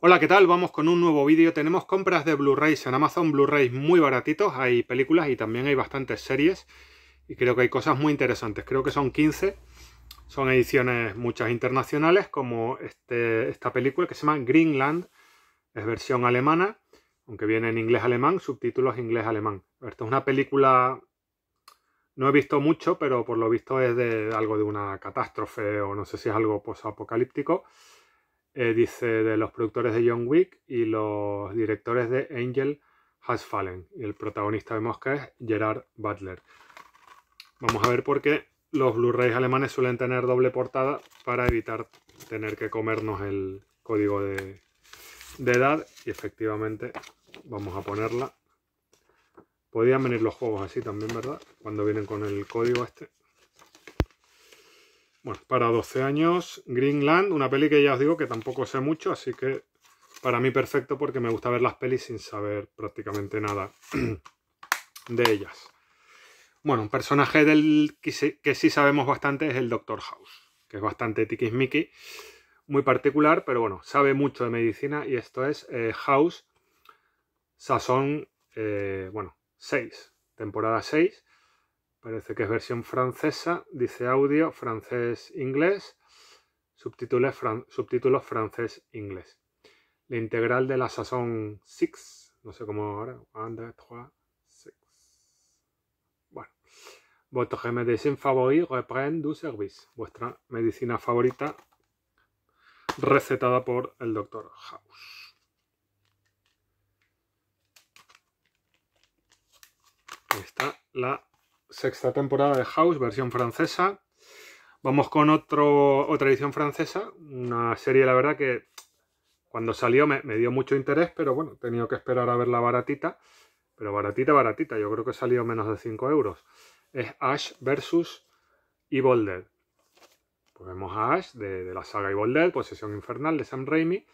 Hola, ¿qué tal? Vamos con un nuevo vídeo. Tenemos compras de Blu-rays en Amazon, Blu-rays muy baratitos. Hay películas y también hay bastantes series. Y creo que hay cosas muy interesantes. Creo que son 15. Son ediciones muchas internacionales, como este, esta película que se llama Greenland. Es versión alemana, aunque viene en inglés-alemán, subtítulos inglés-alemán. Esta es una película... No he visto mucho, pero por lo visto es de algo de una catástrofe o no sé si es algo posapocalíptico. apocalíptico eh, dice de los productores de John Wick y los directores de Angel Has Fallen. Y el protagonista vemos que es Gerard Butler. Vamos a ver por qué los Blu-rays alemanes suelen tener doble portada para evitar tener que comernos el código de edad. Y efectivamente vamos a ponerla. Podían venir los juegos así también, ¿verdad? Cuando vienen con el código este. Bueno, para 12 años, Greenland, una peli que ya os digo que tampoco sé mucho, así que para mí perfecto porque me gusta ver las pelis sin saber prácticamente nada de ellas. Bueno, un personaje del que sí, sabemos bastante es el Doctor House, que es bastante tiquismiqui, muy particular, pero bueno, sabe mucho de medicina y esto es eh, House Sazón, eh, bueno, 6, temporada 6. Parece que es versión francesa, dice audio francés-inglés, subtítulos, subtítulos francés-inglés. La integral de la sazón 6, no sé cómo ahora, 1, 2, 3, 6. Bueno, votre médecine favori reprend du service, vuestra medicina favorita recetada por el doctor House. está la sexta temporada de House, versión francesa. Vamos con otro, otra edición francesa, una serie, la verdad, que cuando salió me, dio mucho interés, pero bueno, he tenido que esperar a verla baratita. Pero baratita, baratita, yo creo que ha salido menos de 5 euros. Es Ash vs. Evil Dead. Pues vemos a Ash de, la saga Evil Dead, Posesión Infernal de Sam Raimi.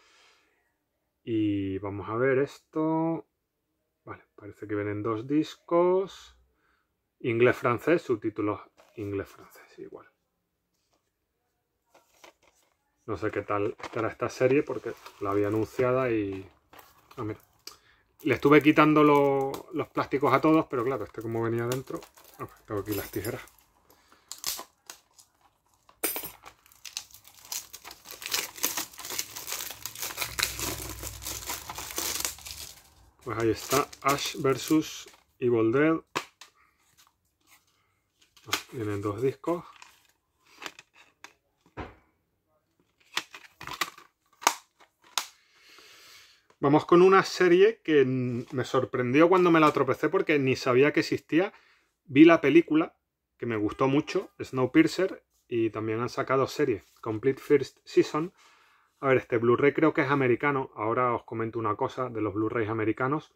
Y vamos a ver esto. Vale, parece que vienen dos discos inglés-francés, subtítulos inglés-francés, igual. No sé qué tal estará esta serie porque la había anunciada y... Ah, mira. Le estuve quitando los plásticos a todos, pero claro, este como venía dentro... Ah, tengo aquí las tijeras. Pues ahí está, Ash versus Evil Dead tienen dos discos. Vamos con una serie que me sorprendió cuando me la tropecé porque ni sabía que existía. Vi la película, que me gustó mucho, Snowpiercer, y también han sacado serie, Complete First Season. A ver, este Blu-ray creo que es americano. Ahora os comento una cosa de los Blu-rays americanos.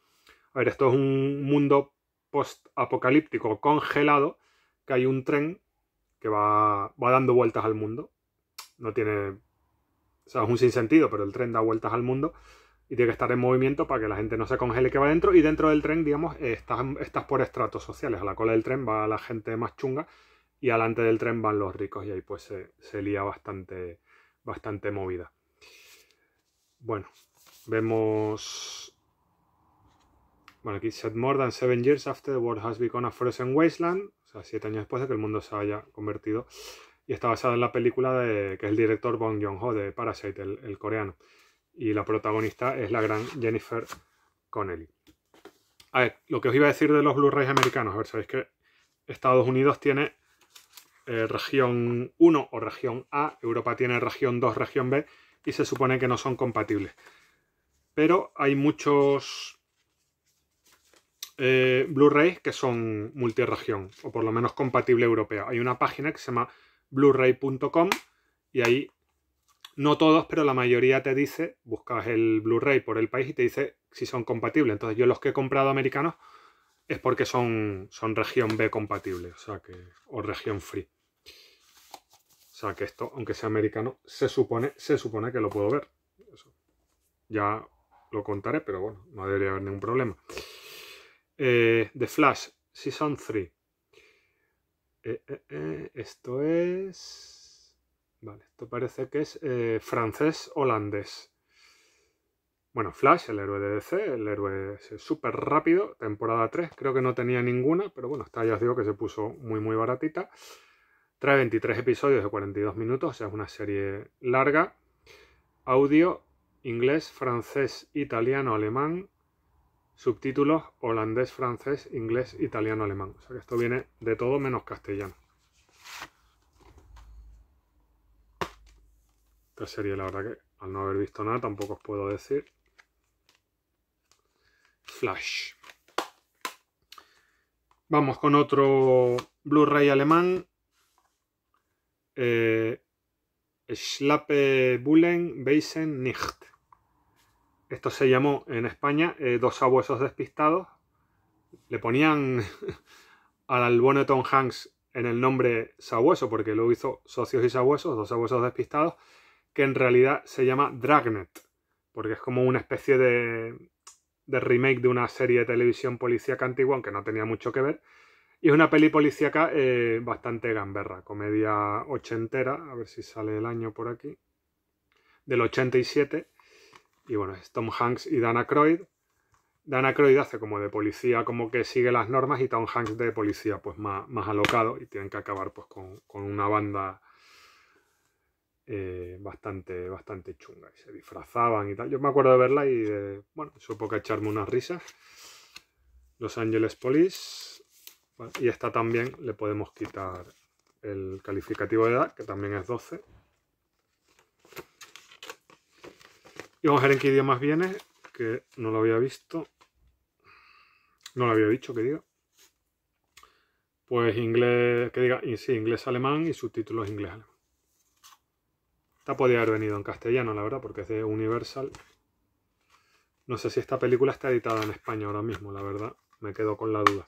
A ver, esto es un mundo post-apocalíptico congelado hay un tren que va, va dando vueltas al mundo. No tiene. O sea, es un sinsentido, pero el tren da vueltas al mundo y tiene que estar en movimiento para que la gente no se congele que va dentro. Y dentro del tren, digamos, estás, estás por estratos sociales. A la cola del tren va la gente más chunga y alante del tren van los ricos y ahí pues se, lía bastante, bastante movida. Bueno, vemos... Bueno, aquí said more than seven years after the world has become a frozen wasteland. O sea, siete años después de que el mundo se haya convertido. Y está basada en la película de, que es el director Bong Joon-ho de Parasite, el, coreano. Y la protagonista es la gran Jennifer Connelly. A ver, lo que os iba a decir de los Blu-rays americanos. A ver, sabéis que Estados Unidos tiene eh, región 1 o región A, Europa tiene región 2, región B, y se supone que no son compatibles. Pero hay muchos eh, blu ray que son multiregión o por lo menos compatible europea. Hay una página que se llama blu-ray.com y ahí, no todos, pero la mayoría te dice, buscas el Blu-ray por el país y te dice si son compatibles. Entonces yo los que he comprado americanos es porque son, son región B compatible, o sea que, o región free. O sea que esto, aunque sea americano, se supone, se supone que lo puedo ver. Ya lo contaré, pero bueno, no debería haber ningún problema eh, The Flash, Season 3. Eh, eh, eh, esto es... Vale, esto parece que es francés-holandés. Bueno, Flash, el héroe de DC, el héroe súper rápido, temporada 3, creo que no tenía ninguna, pero bueno, esta ya os digo que se puso muy muy baratita. Trae 23 episodios de 42 minutos, o sea, es una serie larga. Audio, inglés, francés, italiano, alemán, subtítulos holandés, francés, inglés, italiano, alemán. O sea que esto viene de todo menos castellano. Esta sería? la verdad que al no haber visto nada tampoco os puedo decir. Flash. Vamos con otro Blu-ray alemán. Eh, Schlappe Bullen Beisen Nicht. Esto se llamó en España eh, dos sabuesos despistados. Le ponían al bono Hanks en el nombre sabueso, porque lo hizo socios y sabuesos, dos sabuesos despistados, que en realidad se llama Dragnet, porque es como una especie de, remake de una serie de televisión policíaca antigua, aunque no tenía mucho que ver. Y es una peli policíaca eh, bastante gamberra, comedia ochentera, a ver si sale el año por aquí, del 87 y bueno, es Tom Hanks y Dana Croyd. Dana Croyd hace como de policía, como que sigue las normas, y Tom Hanks de policía, pues más, alocado, y tienen que acabar pues con, una banda eh, bastante, bastante chunga. Y se disfrazaban y tal. Yo me acuerdo de verla y, de, bueno, supo que echarme unas risas. Los Angeles Police. y esta también le podemos quitar el calificativo de edad, que también es 12. Y vamos a ver en qué idiomas viene, que no lo había visto. No lo había dicho, que diga. Pues inglés, que diga, sí, inglés-alemán y subtítulos inglés-alemán. Esta podría haber venido en castellano, la verdad, porque es de Universal. No sé si esta película está editada en España ahora mismo, la verdad. Me quedo con la duda.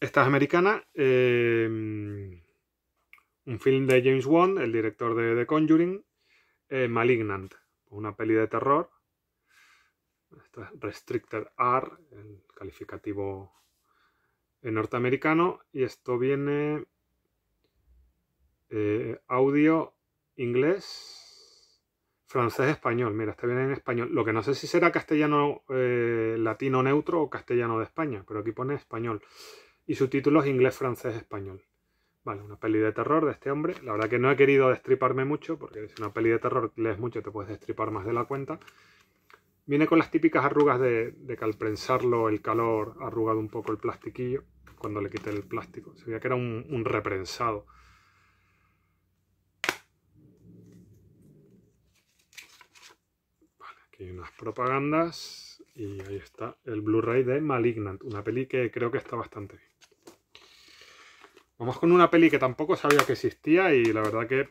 Esta es americana. Eh, un film de James Wan, el director de The Conjuring, eh, Malignant, una peli de terror. Esto Restricted R, el calificativo norteamericano. Y esto viene eh, audio inglés, francés, español. Mira, este viene en español. Lo que no sé si será castellano eh, latino neutro o castellano de España, pero aquí pone español. Y su título es inglés, francés, español. Vale, una peli de terror de este hombre. La verdad que no he querido destriparme mucho, porque si una peli de terror lees mucho te puedes destripar más de la cuenta. Viene con las típicas arrugas de, de que el calor arrugado un poco el plastiquillo, cuando le quité el plástico. Se veía que era un, un reprensado. aquí hay unas propagandas y ahí está el Blu-ray de Malignant, una peli que creo que está bastante bien. Vamos con una peli que tampoco sabía que existía y la verdad que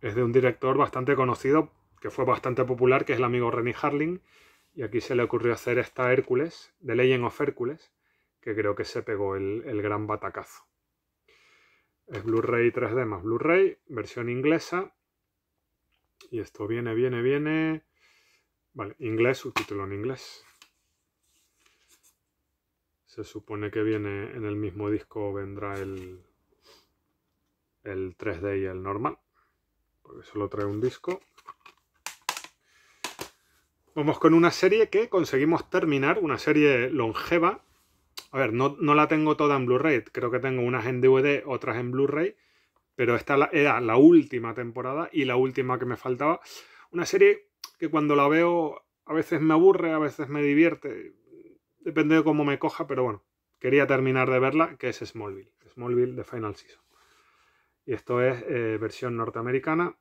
es de un director bastante conocido, que fue bastante popular, que es el amigo Renny Harling. Y aquí se le ocurrió hacer esta Hércules, The Legend of Hércules, que creo que se pegó el, el gran batacazo. Es Blu-ray 3D más Blu-ray, versión inglesa. Y esto viene, viene, viene. Vale, inglés, subtítulo en inglés. Se supone que viene en el mismo disco, vendrá el, el 3D y el normal, porque solo trae un disco. Vamos con una serie que conseguimos terminar, una serie longeva. A ver, no, no la tengo toda en Blu-ray, creo que tengo unas en DVD, otras en Blu-ray, pero esta era la última temporada y la última que me faltaba. Una serie que cuando la veo a veces me aburre, a veces me divierte, Depende de cómo me coja, pero bueno, quería terminar de verla, que es Smallville, Smallville de Final Season. Y esto es eh, versión norteamericana.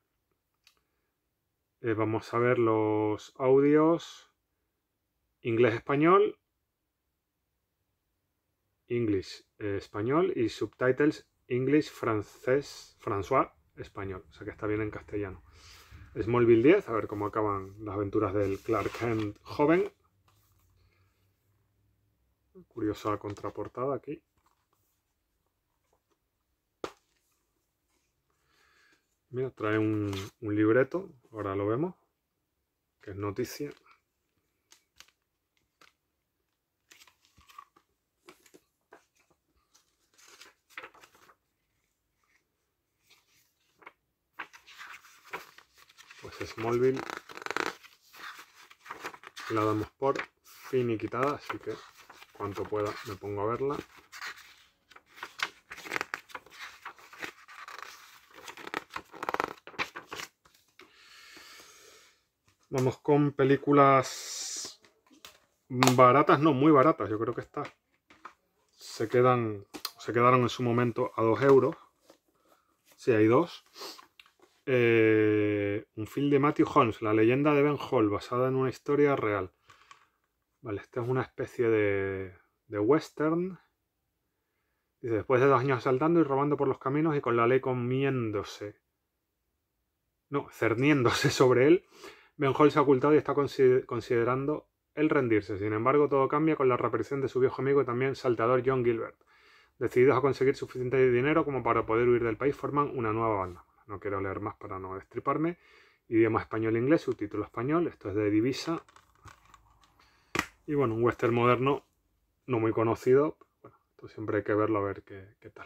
Eh, vamos a ver los audios inglés-español, inglés eh, español y subtitles inglés francés François, español. O sea que está bien en castellano. Smallville 10, a ver cómo acaban las aventuras del Clark Kent joven curiosa contraportada aquí. Mira, trae un, libreto, ahora lo vemos, que es noticia. Pues Smallville la damos por finiquitada, así que cuanto pueda me pongo a verla. Vamos con películas baratas, no, muy baratas. Yo creo que estas se quedan, se quedaron en su momento a 2 euros. Si hay dos. Eh, un film de Matthew Holmes, La leyenda de Ben Hall, basada en una historia real. Vale, esta es una especie de, de western. Dice, después de dos años asaltando y robando por los caminos y con la ley comiéndose. No, cerniéndose sobre él, Ben Hall se ha ocultado y está considerando el rendirse. Sin embargo, todo cambia con la reaparición de su viejo amigo y también saltador John Gilbert. Decididos a conseguir suficiente dinero como para poder huir del país, forman una nueva banda. No quiero leer más para no destriparme. Idioma español-inglés, subtítulo español. Esto es de Divisa, y bueno, un western moderno, no muy conocido. Bueno, esto siempre hay que verlo a ver qué, tal.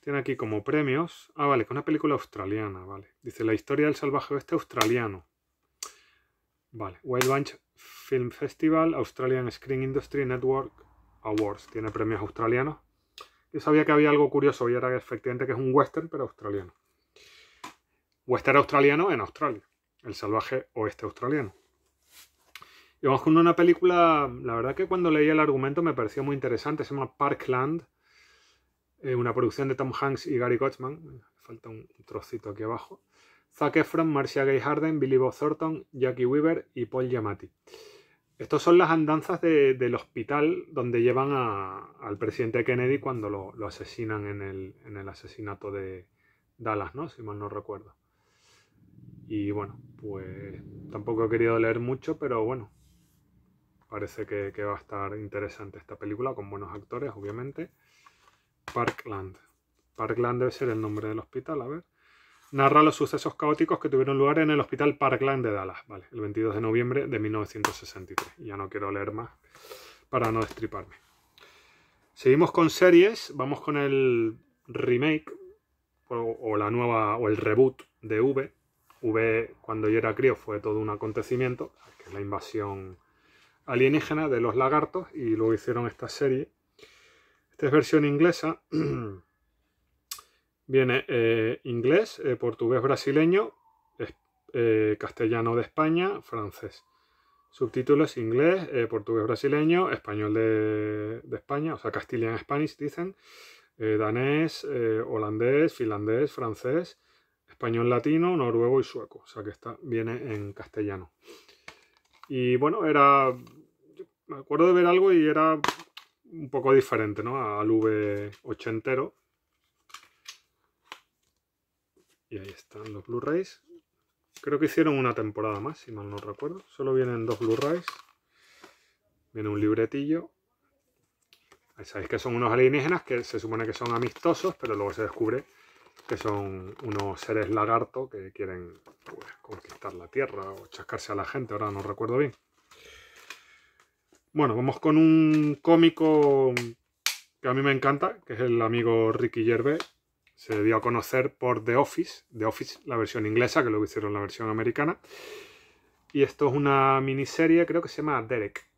Tiene aquí como premios. Ah, vale, que una película australiana, vale. Dice la historia del salvaje oeste australiano. Vale, Wild Bunch Film Festival, Australian Screen Industry Network Awards. Tiene premios australianos. Yo sabía que había algo curioso y era efectivamente que es un western, pero australiano. Western australiano en Australia. El salvaje oeste australiano. Y vamos con una película, la verdad que cuando leí el argumento me pareció muy interesante, se llama Parkland, eh, una producción de Tom Hanks y Gary Gottman, falta un trocito aquí abajo, Zac Efron, Marcia Gay Harden, Billy Bob Thornton, Jackie Weaver y Paul Giamatti. Estas son las andanzas del hospital donde llevan al presidente Kennedy cuando lo, asesinan en el, en el, asesinato de Dallas, ¿no? Si mal no recuerdo. Y bueno, pues tampoco he querido leer mucho, pero bueno, Parece que, va a estar interesante esta película, con buenos actores, obviamente. Parkland. Parkland debe ser el nombre del hospital, a ver. Narra los sucesos caóticos que tuvieron lugar en el hospital Parkland de Dallas, ¿vale? El 22 de noviembre de 1963. Ya no quiero leer más para no destriparme. Seguimos con series, vamos con el remake o, la nueva o el reboot de V. V cuando yo era crío fue todo un acontecimiento, que es la invasión alienígena de los lagartos y luego hicieron esta serie. Esta es versión inglesa. Viene eh, inglés, eh, portugués brasileño, eh, castellano de España, francés. Subtítulos inglés, portugués brasileño, español de, España, o sea, Castilian Spanish dicen, danés, holandés, finlandés, francés, español latino, noruego y sueco. O sea que viene en castellano. Y bueno, era... Me acuerdo de ver algo y era un poco diferente, ¿no? Al v 80 Y ahí están los Blu-rays. Creo que hicieron una temporada más, si mal no recuerdo. Solo vienen dos Blu-rays. Viene un libretillo. Ahí sabéis que son unos alienígenas que se supone que son amistosos, pero luego se descubre que son unos seres lagarto que quieren pues, conquistar la tierra o chascarse a la gente, ahora no recuerdo bien. Bueno, vamos con un cómico que a mí me encanta, que es el amigo Ricky Gervais. Se dio a conocer por The Office, The Office, la versión inglesa, que luego hicieron la versión americana. Y esto es una miniserie, creo que se llama Derek.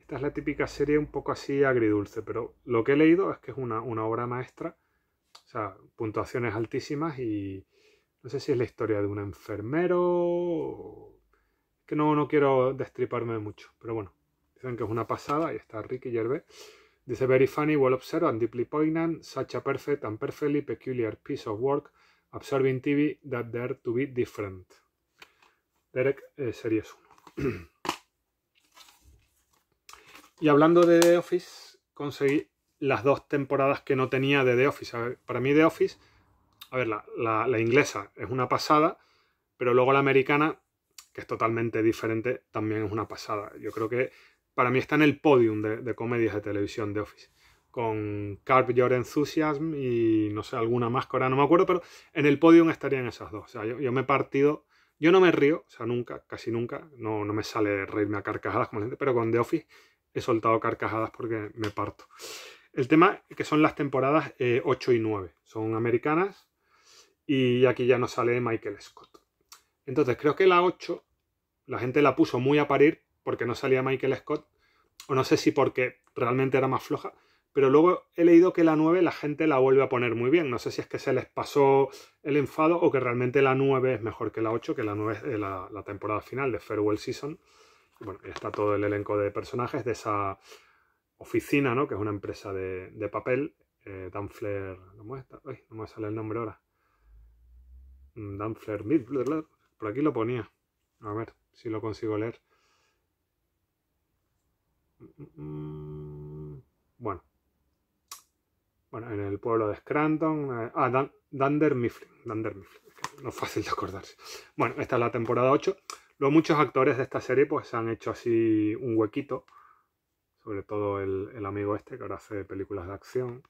Esta es la típica serie un poco así agridulce, pero lo que he leído es que es una obra maestra sea, puntuaciones altísimas y no sé si es la historia de un enfermero, que no, no quiero destriparme mucho, pero bueno, dicen que es una pasada y está Ricky Gervais. Dice Very funny, well observed and deeply poignant, such a perfect and perfectly peculiar piece of work, observing TV that dare to be different. Derek, eh, Series 1. y hablando de The Office, conseguí las dos temporadas que no tenía de The Office. para mí The Office, a ver, la, inglesa es una pasada, pero luego la americana, que es totalmente diferente, también es una pasada. Yo creo que para mí está en el podium de, comedias de televisión The Office. Con Carp Your Enthusiasm y no sé, alguna más que ahora no me acuerdo, pero en el podium estarían esas dos. O sea, yo, me he partido yo no me río, o sea, nunca, casi nunca, no, no me sale reírme a carcajadas como la gente, pero con The Office he soltado carcajadas porque me parto. El tema que son las temporadas 8 eh, y 9, son americanas y aquí ya no sale Michael Scott. Entonces creo que la 8 la gente la puso muy a parir porque no salía Michael Scott, o no sé si porque realmente era más floja, pero luego he leído que la 9 la gente la vuelve a poner muy bien. No sé si es que se les pasó el enfado o que realmente la 9 es mejor que la 8, que la 9 es eh, la, la temporada final de Farewell Season. Bueno, está todo el elenco de personajes de esa oficina, ¿no? que es una empresa de, papel. Eh, Danfler, no me sale el nombre ahora. Mm, Danfler, por aquí lo ponía. A ver si lo consigo leer. Mm, mm, bueno. Bueno, en el pueblo de Scranton. Eh, ah, Dander Mifflin. Dander Mifflin. No es fácil de acordarse. Bueno, esta es la temporada 8. Los muchos actores de esta serie pues han hecho así un huequito sobre todo el, amigo este que ahora hace películas de acción.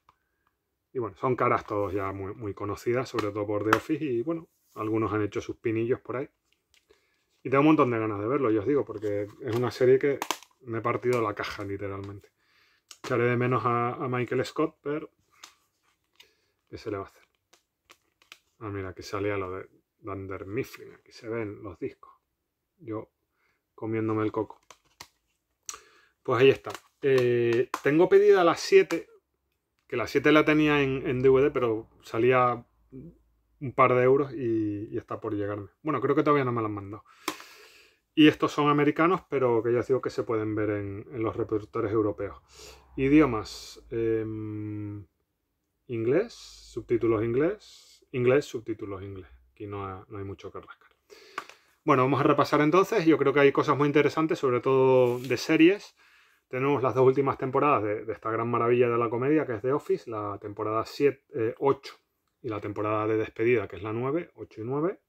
Y bueno, son caras todos ya muy, conocidas, sobre todo por The Office, y bueno, algunos han hecho sus pinillos por ahí. Y tengo un montón de ganas de verlo, yo os digo, porque es una serie que me he partido la caja, literalmente. Echaré de menos a, Michael Scott, pero ¿qué se le va a hacer? Ah, mira, aquí salía lo de Dunder Mifflin, aquí se ven los discos. Yo comiéndome el coco. Pues ahí está. Eh, tengo pedida las 7, que las 7 la tenía en, DVD, pero salía un par de euros y, está por llegarme. Bueno, creo que todavía no me las han mandado. Y estos son americanos, pero que ya os digo que se pueden ver en, los reproductores europeos. Idiomas. Em, inglés, subtítulos inglés, inglés, subtítulos inglés. Aquí no, no hay mucho que rascar. Bueno, vamos a repasar entonces. Yo creo que hay cosas muy interesantes, sobre todo de series. Tenemos las dos últimas temporadas de, esta gran maravilla de la comedia, que es The Office, la temporada 7, 8 eh, y la temporada de despedida, que es la 9, 8 y 9,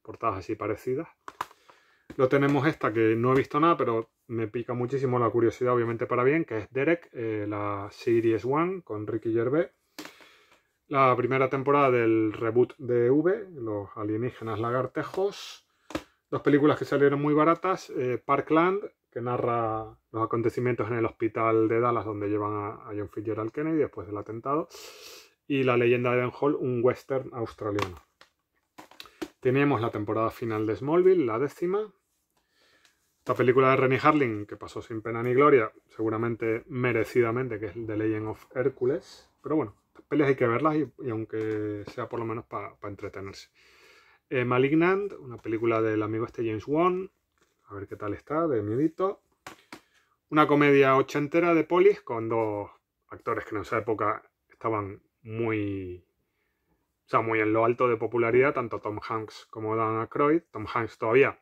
portadas así parecidas. Lo tenemos esta, que no he visto nada, pero me pica muchísimo la curiosidad, obviamente para bien, que es Derek, eh, la Series 1 con Ricky Gervais. La primera temporada del reboot de V, Los alienígenas lagartejos. Dos películas que salieron muy baratas, eh, Parkland que narra los acontecimientos en el hospital de Dallas donde llevan a, John Fitzgerald Kennedy después del atentado, y La leyenda de Ben Hall, un western australiano. Teníamos la temporada final de Smallville, la décima. Esta película de Rennie Harling, que pasó sin pena ni gloria, seguramente merecidamente, que es The Legend of Hércules. Pero bueno, las pelis hay que verlas y, aunque sea por lo menos para entretenerse. Eh, Malignant, una película del amigo este James Wan. A ver qué tal está, de miedito. Una comedia ochentera de polis con dos actores que en esa época estaban muy o muy en lo alto de popularidad, tanto Tom Hanks como Dan Croyd. Tom Hanks todavía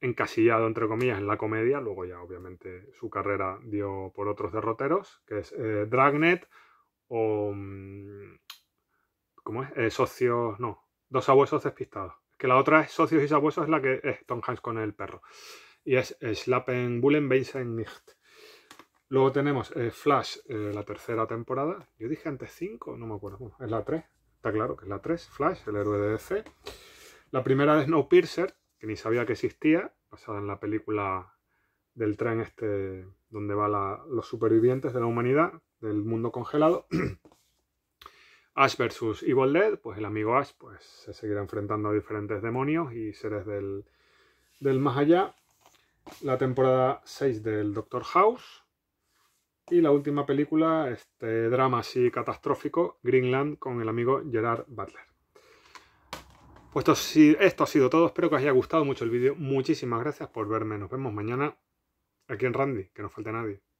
encasillado, entre comillas, en la comedia. Luego ya, obviamente, su carrera dio por otros derroteros, que es eh, Dragnet o... Mm, ¿Cómo es? Eh, socios... No, dos abuesos despistados. Que la otra es Socios y Sabuesos, es la que es Tom Hanks con el perro. Y es Schlappenbullen Bullen Weisen nicht. Luego tenemos eh, Flash, eh, la tercera temporada. Yo dije antes 5, no me acuerdo. es la 3, está claro que es la 3. Flash, el héroe de DC. La primera es Snowpiercer, que ni sabía que existía, basada en la película del tren este donde van los supervivientes de la humanidad, del mundo congelado. Ash vs. Evil Dead, pues el amigo Ash pues, se seguirá enfrentando a diferentes demonios y seres del, más allá. La temporada 6 del Doctor House. Y la última película, este drama así catastrófico, Greenland, con el amigo Gerard Butler. Pues esto ha sido todo. Espero que os haya gustado mucho el vídeo. Muchísimas gracias por verme. Nos vemos mañana aquí en Randy, que no falte nadie.